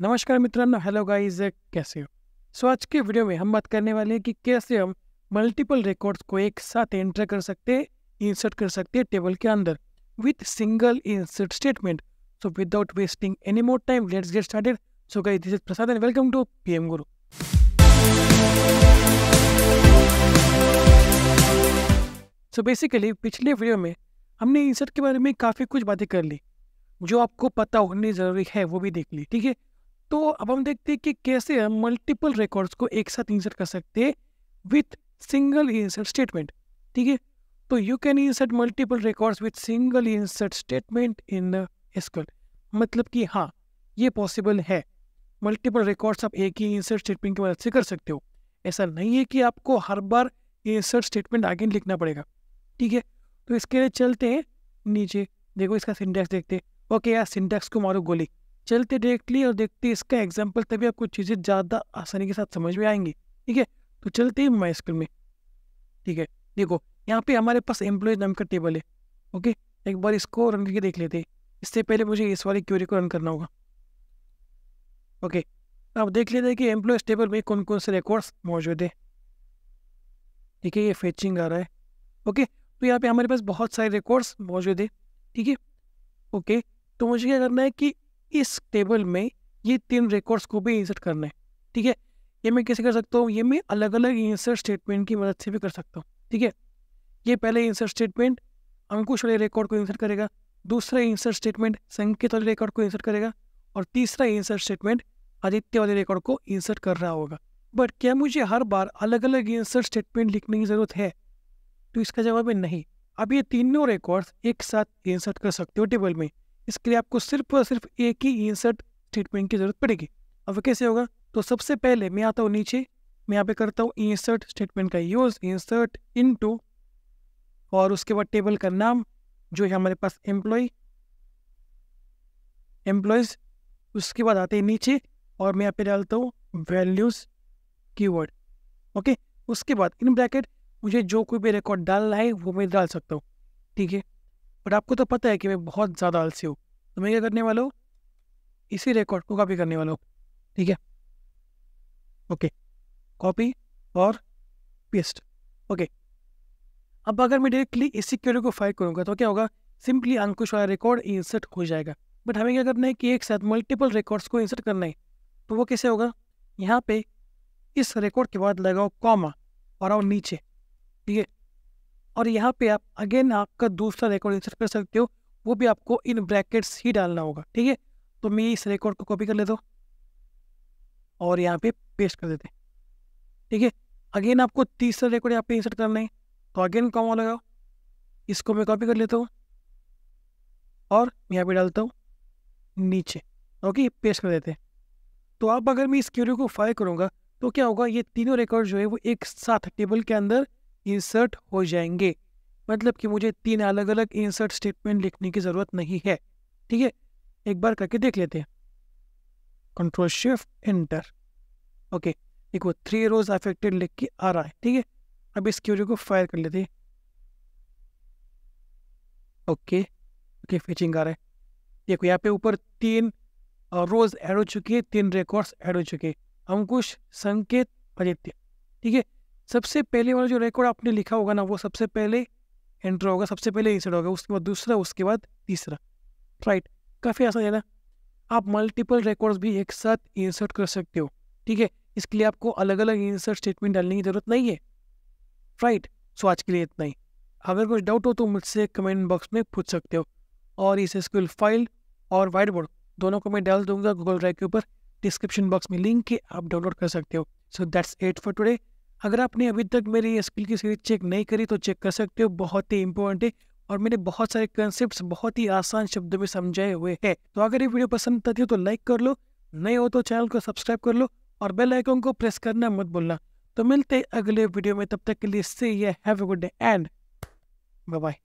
नमस्कार मित्रों hello guys कैसे हो सो so, आज के वीडियो में हम बात करने वाले हैं कि कैसे हम मल्टीपल रिकॉर्ड्स को एक साथ एंटर कर सकते हैं इंसर्ट कर सकते हैं टेबल के अंदर with single insert statement so without wasting any more time let's get started so guys this is Prasad and welcome to PM Guru so basically पिछले वीडियो में हमने इंसर्ट के बारे में काफ़ी कुछ बातें कर ली जो आपको पता होनी ज़रूरी है वो भी देख ली ठीक है तो अब हम देखते हैं कि कैसे हम मल्टीपल रिकॉर्ड्स को एक साथ इंसर्ट कर सकते हैं विथ सिंगल इंसर्ट स्टेटमेंट ठीक है तो you can insert multiple records with single insert statement in SQL मतलब कि हाँ ये पॉसिबल है मल्टीपल रिकॉर्ड्स आप एक ही इंसर्ट स्टेटमेंट की मदद से कर सकते हो ऐसा नहीं है कि आपको हर बार इंसर्ट स्टेटमेंट आगे लिखना पड़ेगा ठीक है तो इसके लिए चलते हैं नीचे देखो इसका सिंटैक्स देखते हैं ओके यार सिंटैक्स को मारो गोली चलते डायरेक्टली और देखते इसका एग्जाम्पल तभी आपको चीज़ें ज़्यादा आसानी के साथ समझ में आएंगी ठीक है तो चलते हैं माई स्कूल में ठीक है देखो यहाँ पे हमारे पास एम्प्लॉयज नाम का टेबल है ओके एक बार इसको रन करके देख लेते हैं इससे पहले मुझे इस वाली क्यूरी को रन करना होगा ओके अब देख लेते हैं कि एम्प्लॉयज टेबल में कौन कौन से रिकॉर्ड्स मौजूद है ठीक है ये फेचिंग आ रहा है ओके तो यहाँ पे हमारे पास बहुत सारे रिकॉर्ड्स मौजूद है ठीक है ओके तो मुझे क्या करना है कि इस टेबल में ये तीन रिकॉर्ड्स को भी इंसर्ट करना है ठीक है ये मैं कैसे कर सकता हूँ ये मैं अलग अलग इंसर्ट स्टेटमेंट की मदद से भी कर सकता हूँ ठीक है ये पहले इंसर्ट स्टेटमेंट अंकुश वाले रिकॉर्ड को इंसर्ट करेगा दूसरा इंसर्ट स्टेटमेंट संकेत वाले रिकॉर्ड को इंसर्ट करेगा और तीसरा इंसर्ट स्टेटमेंट आदित्य वाले रिकॉर्ड को इंसर्ट कर रहा होगा बट क्या मुझे हर बार अलग अलग इंसर्ट स्टेटमेंट लिखने की ज़रूरत है तो इसका जवाब है नहीं अब ये तीनों रिकॉर्ड्स एक साथ इंसर्ट कर सकते हो टेबल में इसके लिए आपको सिर्फ और सिर्फ एक ही इंसर्ट स्टेटमेंट की ज़रूरत पड़ेगी अब कैसे होगा तो सबसे पहले मैं आता हूँ नीचे मैं यहाँ पे करता हूँ इंसर्ट स्टेटमेंट का यूज़ इंसर्ट इन और उसके बाद टेबल का नाम जो है हमारे पास एम्प्लॉय एम्प्लॉयज़ उसके बाद आते हैं नीचे और मैं यहाँ पे डालता हूँ वैल्यूज़ कीवर्ड ओके उसके बाद इन ब्रैकेट मुझे जो कोई भी रिकॉर्ड डालना है वो मैं डाल सकता हूँ ठीक है बट आपको तो पता है कि मैं बहुत ज़्यादा आलसी हूँ तो मैं क्या करने वाला हूँ इसी रिकॉर्ड को कॉपी करने वाला हूँ ठीक है ओके कॉपी और पेस्ट ओके अब अगर मैं डायरेक्टली इसी क्वेरी को फाइल करूँगा तो क्या होगा सिंपली अंकुश वाला रिकॉर्ड इंसर्ट हो जाएगा बट हमें क्या करना है कि एक साथ मल्टीपल रिकॉर्ड्स को इंसर्ट करना है तो वो कैसे होगा यहाँ पे इस रिकॉर्ड के बाद लगाओ कॉमा और आओ नीचे ठीक है और यहाँ पे आप अगेन आपका दूसरा रिकॉर्ड इंसर्ट कर सकते हो वो भी आपको इन ब्रैकेट्स ही डालना होगा ठीक है तो मैं इस रिकॉर्ड को कॉपी कर लेता हूँ और यहाँ पे पेस्ट कर देते हैं ठीक है अगेन आपको तीसरा रिकॉर्ड यहाँ पे इंसर्ट करना है तो अगेन कॉमा लगाओ इसको मैं कॉपी कर लेता हूँ और यहाँ पे डालता हूँ नीचे ओके पेस्ट कर देते हैं तो आप अगर मैं इस क्यूरी को फाइल करूँगा तो क्या होगा ये तीनों रिकॉर्ड जो है वो एक साथ टेबल के अंदर इंसर्ट हो जाएंगे मतलब कि मुझे तीन अलग अलग इंसर्ट स्टेटमेंट लिखने की ज़रूरत नहीं है ठीक है एक बार करके देख लेते हैं कंट्रोल शिफ्ट एंटर ओके देखो थ्री रोज अफेक्टेड लिख के आ रहा है ठीक है अब इस क्यूरी को फायर कर लेते हैं ओके ओके फिचिंग आ रहा है देखो यहाँ पे ऊपर तीन रोज ऐड हो चुके हैं तीन रिकॉर्ड्स ऐड हो चुके हैं अंकुश संकेत आदित्य ठीक है सबसे पहले वाला जो रिकॉर्ड आपने लिखा होगा ना वो सबसे पहले एंटर होगा सबसे पहले इंसर्ट होगा उसके बाद दूसरा उसके बाद तीसरा राइट काफ़ी आसान है ना आप मल्टीपल रिकॉर्ड्स भी एक साथ इंसर्ट कर सकते हो ठीक है इसके लिए आपको अलग अलग इंसर्ट स्टेटमेंट डालने की ज़रूरत नहीं है राइट सो आज के लिए इतना ही अगर कुछ डाउट हो तो मुझसे कमेंट बॉक्स में पूछ सकते हो और इस स्कूल फाइल और वाइट बोर्ड दोनों को मैं डाल दूंगा गूगल ड्राइव के ऊपर डिस्क्रिप्शन बॉक्स में लिंक के आप डाउनलोड कर सकते हो so that's it for today अगर आपने अभी तक मेरी स्किल की सीरीज चेक नहीं करी तो चेक कर सकते हो बहुत ही इंपॉर्टेंट है और मैंने बहुत सारे कंसेप्ट बहुत ही आसान शब्दों में समझाए हुए हैं तो अगर ये वीडियो पसंद आती हो तो लाइक कर लो नहीं हो तो चैनल को सब्सक्राइब कर लो और बेल आइकन को प्रेस करना मत भूलना तो मिलते अगले वीडियो में तब तक के लिए से ये have a good day and bye bye